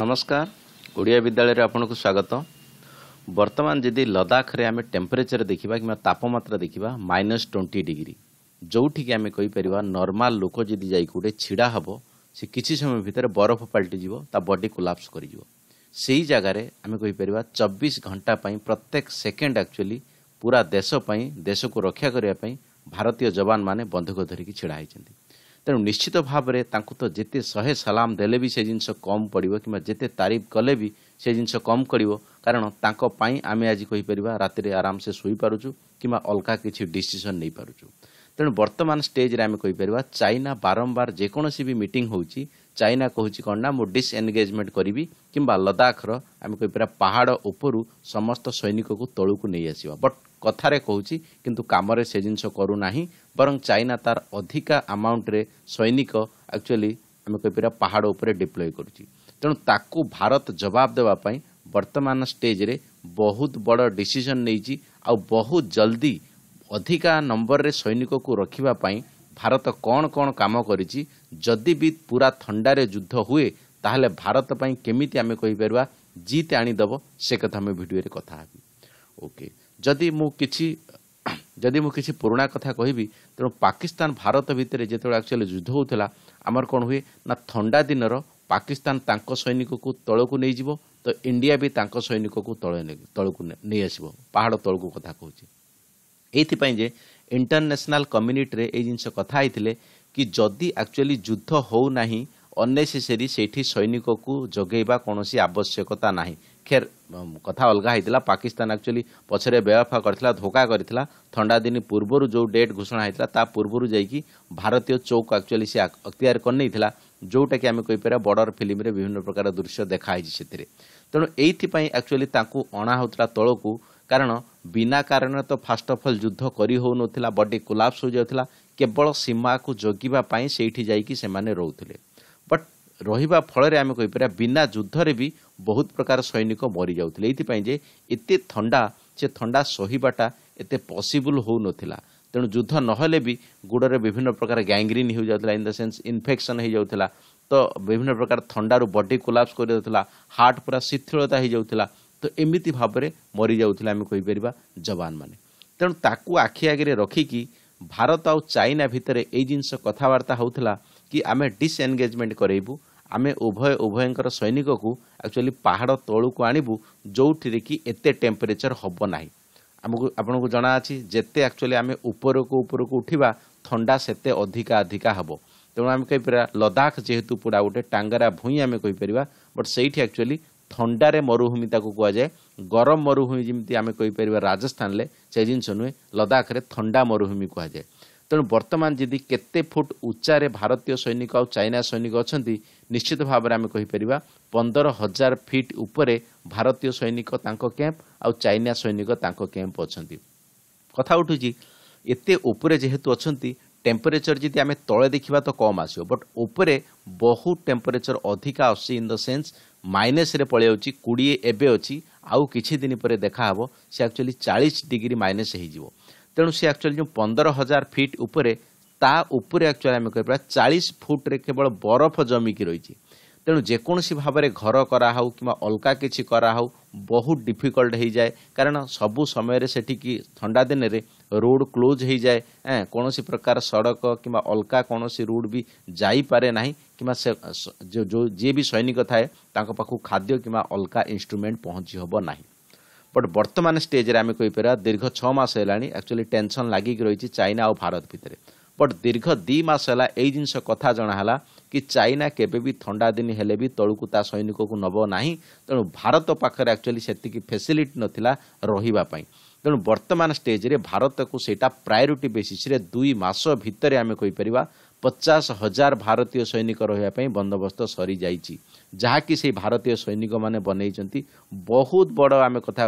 ନମସ୍କାର ଓଡ଼ିଆ ବିଦ୍ୟାଳୟରେ ଆପଣଙ୍କୁ ସ୍ୱାଗତ ବର୍ତ୍ତମାନ ଯଦି ଲଦାଖରେ ଆମେ ଟେମ୍ପରେଚର ଦେଖିବା କିମ୍ବା ତାପମାତ୍ରା ଦେଖିବା ମାଇନସ୍ ଟ୍ୱେଣ୍ଟି ଡିଗ୍ରୀ ଯେଉଁଠିକି ଆମେ କହିପାରିବା ନର୍ମାଲ ଲୋକ ଯଦି ଯାଇ କେଉଁଠି ଛିଡ଼ା ହେବ ସେ କିଛି ସମୟ ଭିତରେ ବରଫ ପାଲଟିଯିବ ତା ବଡି କୋଲାପ୍ସ କରିଯିବ ସେହି ଜାଗାରେ ଆମେ କହିପାରିବା ଚବିଶ ଘଣ୍ଟା ପାଇଁ ପ୍ରତ୍ୟେକ ସେକେଣ୍ଡ ଆକ୍ଚୁଆଲି ପୁରା ଦେଶ ପାଇଁ ଦେଶକୁ ରକ୍ଷା କରିବା ପାଇଁ ଭାରତୀୟ ଯବାନମାନେ ବନ୍ଧୁକ ଧରିକି ଛିଡ଼ା ହୋଇଛନ୍ତି ତେଣୁ ନିଶ୍ଚିତ ଭାବରେ ତାଙ୍କୁ ତ ଯେତେ ଶହେ ସଲାମ ଦେଲେ ବି ସେ ଜିନିଷ କମ୍ ପଡ଼ିବ କିମ୍ବା ଯେତେ ତାରିଫ କଲେ ବି ସେ ଜିନିଷ କମ୍ କରିବ କାରଣ ତାଙ୍କ ପାଇଁ ଆମେ ଆଜି କହିପାରିବା ରାତିରେ ଆରାମସେ ଶୋଇପାରୁଛୁ କିମ୍ବା ଅଲଗା କିଛି ଡିସିସନ୍ ନେଇପାରୁଛୁ ତେଣୁ ବର୍ତ୍ତମାନ ଷ୍ଟେଜ୍ରେ ଆମେ କହିପାରିବା ଚାଇନା ବାରମ୍ବାର ଯେକୌଣସି ବି ମିଟିଂ ହେଉଛି ଚାଇନା କହୁଛି କ'ଣ ନା ମୁଁ ଡିସ୍ଏନଗେଜମେଣ୍ଟ କରିବି କିମ୍ବା ଲଦାଖର ଆମେ କହିପାରିବା ପାହାଡ଼ ଉପରୁ ସମସ୍ତ ସୈନିକକୁ ତଳକୁ ନେଇ ଆସିବା ବଟ୍ କଥାରେ କହୁଛି କିନ୍ତୁ କାମରେ ସେ ଜିନିଷ କରୁନାହିଁ ବରଂ ଚାଇନା ତାର ଅଧିକା ଆମାଉଣ୍ଟରେ ସୈନିକ ଆକ୍ଚୁଆଲି ଆମେ କହିପାରିବା ପାହାଡ଼ ଉପରେ ଡିପ୍ଲୟ କରୁଛି ତେଣୁ ତାକୁ ଭାରତ ଜବାବ ଦେବା ପାଇଁ ବର୍ତ୍ତମାନ ଷ୍ଟେଜ୍ରେ ବହୁତ ବଡ଼ ଡିସିସନ୍ ନେଇଛି ଆଉ ବହୁତ ଜଲ୍ଦି ଅଧିକା ନମ୍ବରରେ ସୈନିକକୁ ରଖିବା ପାଇଁ ଭାରତ କ'ଣ କ'ଣ କାମ କରିଛି ଯଦି ବି ପୁରା ଥଣ୍ଡାରେ ଯୁଦ୍ଧ ହୁଏ ତାହେଲେ ଭାରତ ପାଇଁ କେମିତି ଆମେ କହିପାରିବା ଜିତ୍ ଆଣିଦେବ ସେ କଥା ଆମେ ଭିଡ଼ିଓରେ କଥା ହେବି ଓକେ ଯଦି ମୁଁ କିଛି ଯଦି ମୁଁ କିଛି ପୁରୁଣା କଥା କହିବି ତେଣୁ ପାକିସ୍ତାନ ଭାରତ ଭିତରେ ଯେତେବେଳେ ଆକ୍ଚୁଆଲି ଯୁଦ୍ଧ ହେଉଥିଲା ଆମର କ'ଣ ହୁଏ ନା ଥଣ୍ଡା ଦିନର ପାକିସ୍ତାନ ତାଙ୍କ ସୈନିକକୁ ତଳକୁ ନେଇଯିବ ତ ଇଣ୍ଡିଆ ବି ତାଙ୍କ ସୈନିକକୁ ତଳେ ତଳକୁ ନେଇଆସିବ ପାହାଡ଼ ତଳକୁ କଥା କହୁଛି ଏଇଥିପାଇଁ ଯେ ଇଣ୍ଟରନ୍ୟାସନାଲ୍ କମ୍ୟୁନିଟିରେ ଏଇ ଜିନିଷ କଥା ହେଇଥିଲେ କି ଯଦି ଆକ୍ଚୁଆଲି ଯୁଦ୍ଧ ହେଉନାହିଁ ଅନେସେସେରି ସେଇଠି ସୈନିକକୁ ଯୋଗାଇବା କୌଣସି ଆବଶ୍ୟକତା ନାହିଁ ଖେର କଥା ଅଲଗା ହେଇଥିଲା ପାକିସ୍ତାନ ଆକ୍ଚୁଆଲି ପଛରେ ବ୍ୟବଫା କରିଥିଲା ଧୋକା କରିଥିଲା ଥଣ୍ଡା ଦିନ ପୂର୍ବରୁ ଯେଉଁ ଡେଟ୍ ଘୋଷଣା ହେଇଥିଲା ତା ପୂର୍ବରୁ ଯାଇକି ଭାରତୀୟ ଚୌକ ଆକ୍ଚୁଆଲି ସେ ଅକ୍ତିଆର କରିନେଇଥିଲା ଯେଉଁଟାକି ଆମେ କହିପାରିବା ବର୍ଡର ଫିଲ୍ମରେ ବିଭିନ୍ନ ପ୍ରକାର ଦୃଶ୍ୟ ଦେଖା ହେଇଛି ସେଥିରେ ତେଣୁ ଏଇଥିପାଇଁ ଆକ୍ଚୁଆଲି ତାଙ୍କୁ ଅଣା ହେଉଥିଲା ତଳକୁ କାରଣ ବିନା କାରଣରେ ତ ଫାଷ୍ଟ ଅଫ୍ ଅଲ୍ ଯୁଦ୍ଧ କରି ହେଉନଥିଲା ବଡି କୋଲାପ୍ସ ହୋଇଯାଉଥିଲା କେବଳ ସୀମାକୁ ଜଗିବା ପାଇଁ ସେଇଠି ଯାଇକି ସେମାନେ ରହୁଥିଲେ ବଟ୍ ରହିବା ଫଳରେ ଆମେ କହିପାରିବା ବିନା ଯୁଦ୍ଧରେ ବି ବହୁତ ପ୍ରକାର ସୈନିକ ମରିଯାଉଥିଲେ ଏଇଥିପାଇଁ ଯେ ଏତେ ଥଣ୍ଡା ସେ ଥଣ୍ଡା ସହିବାଟା ଏତେ ପସିବୁଲ୍ ହେଉନଥିଲା ତେଣୁ ଯୁଦ୍ଧ ନହେଲେ ବି ଗୋଡ଼ରେ ବିଭିନ୍ନ ପ୍ରକାର ଗ୍ୟାଙ୍ଗ୍ରିନ୍ ହେଇଯାଉଥିଲା ଇନ୍ ଦ ସେନ୍ସ ଇନଫେକ୍ସନ୍ ହେଇଯାଉଥିଲା ତ ବିଭିନ୍ନ ପ୍ରକାର ଥଣ୍ଡାରୁ ବଡି କୋଲାପ୍ସ କରିଯାଉଥିଲା ହାର୍ଟ ପୁରା ଶିଥିଳତା ହେଇଯାଉଥିଲା ତ ଏମିତି ଭାବରେ ମରିଯାଉଥିଲେ ଆମେ କହିପାରିବା ଯବାନମାନେ ତେଣୁ ତାକୁ ଆଖି ଆଗରେ ରଖିକି ଭାରତ ଆଉ ଚାଇନା ଭିତରେ ଏଇ ଜିନିଷ କଥାବାର୍ତ୍ତା ହେଉଥିଲା କି ଆମେ ଡିସ୍ଏନ୍ଗେଜ୍ମେଣ୍ଟ କରେଇବୁ ଆମେ ଉଭୟ ଉଭୟଙ୍କର ସୈନିକକୁ ଆକ୍ଚୁଆଲି ପାହାଡ଼ ତଳକୁ ଆଣିବୁ ଯେଉଁଥିରେ କି ଏତେ ଟେମ୍ପରେଚର୍ ହେବ ନାହିଁ ଆମକୁ ଆପଣଙ୍କୁ ଜଣାଅଛି ଯେତେ ଆକ୍ଚୁଆଲି ଆମେ ଉପରକୁ ଉପରକୁ ଉଠିବା ଥଣ୍ଡା ସେତେ ଅଧିକା ଅଧିକା ହେବ ତେଣୁ ଆମେ କହିପାରିବା ଲଦାଖ ଯେହେତୁ ପୁରା ଗୋଟେ ଟାଙ୍ଗରା ଭୂଇଁ ଆମେ କହିପାରିବା ବଟ୍ ସେଇଠି ଆକ୍ଚୁଆଲି ଥଣ୍ଡାରେ ମରୁଭୂମି ତାକୁ କୁହାଯାଏ ଗରମ ମରୁଭୂମି ଯେମିତି ଆମେ କହିପାରିବା ରାଜସ୍ଥାନରେ ସେ ଜିନିଷ ନୁହେଁ ଲଦାଖରେ ଥଣ୍ଡା ମରୁଭୂମି କୁହାଯାଏ ତେଣୁ ବର୍ତ୍ତମାନ ଯଦି କେତେ ଫୁଟ ଉଚ୍ଚାରେ ଭାରତୀୟ ସୈନିକ ଆଉ ଚାଇନା ସୈନିକ ଅଛନ୍ତି ନିଶ୍ଚିତ ଭାବରେ ଆମେ କହିପାରିବା ପନ୍ଦର ହଜାର ଫିଟ୍ ଉପରେ ଭାରତୀୟ ସୈନିକ ତାଙ୍କ କ୍ୟାମ୍ପ ଆଉ ଚାଇନା ସୈନିକ ତାଙ୍କ କ୍ୟାମ୍ପ ଅଛନ୍ତି କଥା ଉଠୁଛି ଏତେ ଉପରେ ଯେହେତୁ ଅଛନ୍ତି ଟେମ୍ପରେଚର ଯଦି ଆମେ ତଳେ ଦେଖିବା ତ କମ୍ ଆସିବ ବଟ୍ ଉପରେ ବହୁତ ଟେମ୍ପରେଚର ଅଧିକା ଆସୁଛି ଇନ୍ ଦ ସେନ୍ସ ମାଇନସ୍ରେ ପଳେଇଯାଉଛି କୋଡ଼ିଏ ଏବେ ଅଛି ଆଉ କିଛି ଦିନ ପରେ ଦେଖାହେବ ସେ ଆକ୍ଚୁଆଲି ଚାଳିଶ ଡିଗ୍ରୀ ମାଇନସ୍ ହେଇଯିବ ତେଣୁ ସେ ଆକ୍ଚୁଆଲି ଯେଉଁ ପନ୍ଦର ହଜାର ଫିଟ୍ ଉପରେ ତା ଉପରେ ଆକ୍ଚୁଆଲି ଆମେ କହିପାରିବା ଚାଳିଶ ଫୁଟ୍ରେ କେବଳ ବରଫ ଜମିକି ରହିଛି ତେଣୁ ଯେକୌଣସି ଭାବରେ ଘର କରାହେଉ କିମ୍ବା ଅଲଗା କିଛି କରାହେଉ ବହୁତ ଡିଫିକଲ୍ଟ ହେଇଯାଏ କାରଣ ସବୁ ସମୟରେ ସେଠିକି ଥଣ୍ଡା ଦିନରେ ରୋଡ଼୍ କ୍ଲୋଜ୍ ହେଇଯାଏ କୌଣସି ପ୍ରକାର ସଡ଼କ କିମ୍ବା ଅଲଗା କୌଣସି ରୋଡ଼୍ ବି ଯାଇପାରେ ନାହିଁ କିମ୍ବା ସେ ଯିଏ ବି ସୈନିକ ଥାଏ ତାଙ୍କ ପାଖକୁ ଖାଦ୍ୟ କିମ୍ବା ଅଲଗା ଇନ୍ଷ୍ଟ୍ରୁମେଣ୍ଟ ପହଞ୍ଚି ହେବ ନାହିଁ ବଟ୍ ବର୍ତ୍ତମାନ ଷ୍ଟେଜ୍ରେ ଆମେ କହିପାରିବା ଦୀର୍ଘ ଛଅ ମାସ ହେଲାଣି ଆକ୍ଚୁଆଲି ଟେନସନ୍ ଲାଗିକି ରହିଛି ଚାଇନା ଆଉ ଭାରତ ଭିତରେ ବଟ୍ ଦୀର୍ଘ ଦୁଇ ମାସ ହେଲା ଏଇ ଜିନିଷ କଥା ଜଣା ହେଲା କି ଚାଇନା କେବେ ବି ଥଣ୍ଡା ଦିନ ହେଲେ ବି ତଳକୁ ତା ସୈନିକକୁ ନେବ ନାହିଁ ତେଣୁ ଭାରତ ପାଖରେ ଆକ୍ଚୁଆଲି ସେତିକି ଫେସିଲିଟି ନଥିଲା ରହିବା ପାଇଁ ତେଣୁ ବର୍ତ୍ତମାନ ଷ୍ଟେଜ୍ରେ ଭାରତକୁ ସେଇଟା ପ୍ରାୟୋରିଟି ବେସିସ୍ରେ ଦୁଇ ମାସ ଭିତରେ ଆମେ କହିପାରିବା पचास हजार भारतीय सैनिक र बन्दोबस्त सरि जहाँकिसै भारतीय माने म बनै बहुत बड आमे कथा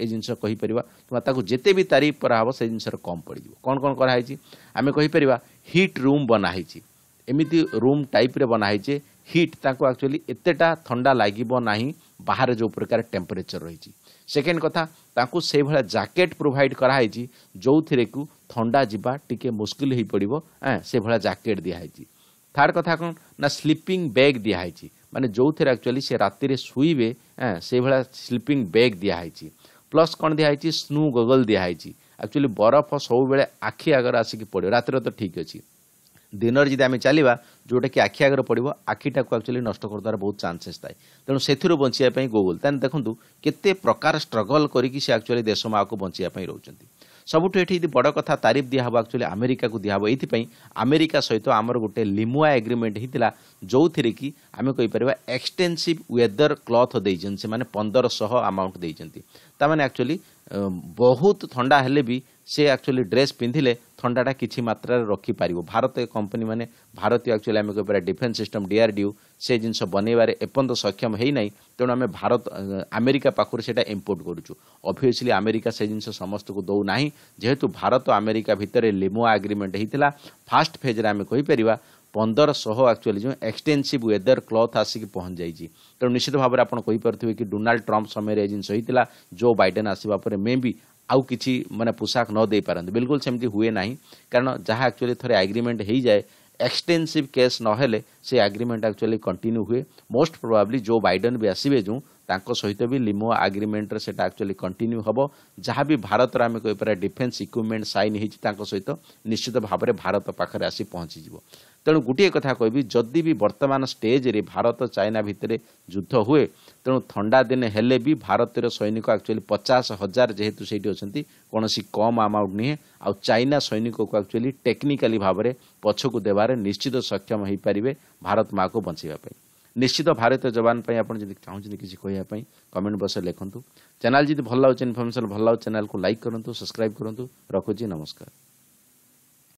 एसु जे तारिफ पराहो जस्तो कम परिदि कन् हिट रुम बनाहित एमिति रुम टाइप बनाहोइचे হিট তাকে আকচুয়ালি এতেটা থা লাগিব না বাহারে যে প্রকার টেম্পরেচর রয়েছে সেকেন্ড কথা তাকে সেইভাবে জ্যাকেট প্রোভাইড করা হয়েছি যে থা যা টিকি মুশকিল হয়ে পড়ব হ্যাঁ সেভাবে জ্যাকেট দিয়া হয়েছে থার্ড কথা কোণ না স্লিপিং ব্যাগ দিয়া হয়েছে মানে যে আকচুয়ালি সে রাতে শুইবে হ্যাঁ সেইভাবে স্লিপিং ব্যাগ দিয়া হয়েছে প্লস কোণ দিয়া হয়েছে স্নু গগল দিয়া হয়েছে আকচুয়ালি বরফ সবুলে আখি আগরে আসিকি পড়ে রাতে তো ঠিক আছে ଦିନରେ ଯଦି ଆମେ ଚାଲିବା ଯେଉଁଟାକି ଆଖି ଆଗରେ ପଡ଼ିବ ଆଖିଟାକୁ ଆକ୍ଚୁଆଲି ନଷ୍ଟ କରିଦେବାର ବହୁତ ଚାନ୍ସେସ୍ ଥାଏ ତେଣୁ ସେଥିରୁ ବଞ୍ଚିବା ପାଇଁ ଗୁଗୁଲ୍ ତାହେଲେ ଦେଖନ୍ତୁ କେତେ ପ୍ରକାର ଷ୍ଟ୍ରଗଲ୍ କରିକି ସେ ଆକ୍ଚୁଆଲି ଦେଶ ମାଆକୁ ବଞ୍ଚିବା ପାଇଁ ରହୁଛନ୍ତି ସବୁଠୁ ଏଠି ଯଦି ବଡ଼ କଥା ତାରିଫ ଦିଆହେବ ଆକ୍ଚୁଆଲି ଆମେରିକାକୁ ଦିଆହେବ ଏଇଥିପାଇଁ ଆମେରିକା ସହିତ ଆମର ଗୋଟେ ଲିମୁଆ ଏଗ୍ରିମେଣ୍ଟ ହେଇଥିଲା ଯେଉଁଥିରେ କି ଆମେ କହିପାରିବା ଏକ୍ସଟେନ୍ସିଭ୍ ୱେଦର କ୍ଲଥ୍ ଦେଇଛନ୍ତି ସେମାନେ ପନ୍ଦରଶହ ଆମାଉଣ୍ଟ ଦେଇଛନ୍ତି ତାମାନେ ଆକ୍ଚୁଆଲି ବହୁତ ଥଣ୍ଡା ହେଲେ ବି ସେ ଆକ୍ଚୁଆଲି ଡ୍ରେସ୍ ପିନ୍ଧିଲେ ଥଣ୍ଡାଟା କିଛି ମାତ୍ରାରେ ରଖିପାରିବ ଭାରତ ଏ କମ୍ପାନୀମାନେ ଭାରତୀୟ ଆକ୍ଚୁଆଲି ଆମେ କହିପାରିବା ଡିଫେନ୍ସ ସିଷ୍ଟମ୍ ଡିୟୁ ସେ ଜିନିଷ ବନେଇବାରେ ଏପର୍ଯ୍ୟନ୍ତ ସକ୍ଷମ ହେଇନାହିଁ ତେଣୁ ଆମେ ଭାରତ ଆମେରିକା ପାଖରୁ ସେଇଟା ଇମ୍ପୋର୍ଟ କରୁଛୁ ଅଭିୟସ୍ଲି ଆମେରିକା ସେ ଜିନିଷ ସମସ୍ତଙ୍କୁ ଦେଉନାହିଁ ଯେହେତୁ ଭାରତ ଆମେରିକା ଭିତରେ ଲିମୁଆ ଆଗ୍ରିମେଣ୍ଟ ହେଇଥିଲା ଫାଷ୍ଟ ଫେଜ୍ରେ ଆମେ କହିପାରିବା ପନ୍ଦରଶହ ଆକ୍ଚୁଆଲି ଯେଉଁ ଏକ୍ସଟେନ୍ସିଭ୍ ୱେଦର କ୍ଲଥ୍ ଆସିକି ପହଞ୍ଚାଇଛି ତେଣୁ ନିଶ୍ଚିତ ଭାବରେ ଆପଣ କହିପାରୁଥିବେ କି ଡୋନାଲ୍ଡ ଟ୍ରମ୍ପ ସମୟରେ ଏ ଜିନିଷ ହୋଇଥିଲା ଜୋ ବାଇଡେନ୍ ଆସିବା ପରେ ମେ ବି आउ किसी मैंने पोशाक न दे पारती बिल्कुल सेमती हुए ना कारण जहाँ एक्चुअली थे आग्रिमेंट हो जाए एक्सटेनसीव के ना से नग्रिमेंट आकचुअली कंटिन्यू हुए मोस्ट प्रोबाबली जो बैडेन भी आसवे जो सहित भी लिमो आग्रीमेंट से आकचुअली कंटिन्यू हम जहाँ भी भारत आम कहपर डिफेन्स इक्विपमेंट सैन हो सहित निश्चित भाव भारत पाखे आसी पहुंची जीवन ତେଣୁ ଗୋଟିଏ କଥା କହିବି ଯଦି ବି ବର୍ତ୍ତମାନ ଷ୍ଟେଜ୍ରେ ଭାରତ ଚାଇନା ଭିତରେ ଯୁଦ୍ଧ ହୁଏ ତେଣୁ ଥଣ୍ଡା ଦିନେ ହେଲେ ବି ଭାରତୀୟ ସୈନିକ ଆକ୍ଚୁଆଲି ପଚାଶ ହଜାର ଯେହେତୁ ସେଇଠି ଅଛନ୍ତି କୌଣସି କମ୍ ଆମାଉଣ୍ଟ ନୁହେଁ ଆଉ ଚାଇନା ସୈନିକକୁ ଆକ୍ଚୁଆଲି ଟେକ୍ନିକାଲି ଭାବରେ ପଛକୁ ଦେବାରେ ନିଶ୍ଚିତ ସକ୍ଷମ ହୋଇପାରିବେ ଭାରତ ମାଆକୁ ବଞ୍ଚାଇବା ପାଇଁ ନିଶ୍ଚିତ ଭାରତୀୟ ଯବାନ ପାଇଁ ଆପଣ ଯଦି ଚାହୁଁଛନ୍ତି କିଛି କହିବା ପାଇଁ କମେଣ୍ଟ ବକ୍ସରେ ଲେଖନ୍ତୁ ଚ୍ୟାନେଲ୍ ଯଦି ଭଲ ଲାଗୁଛି ଇନଫର୍ମେସନ୍ ଭଲ ଲାଗୁଛି ଚ୍ୟାନେଲ୍କୁ ଲାଇକ୍ କରନ୍ତୁ ସବସ୍କ୍ରାଇବ୍ କରନ୍ତୁ ରଖୁଛି ନମସ୍କାର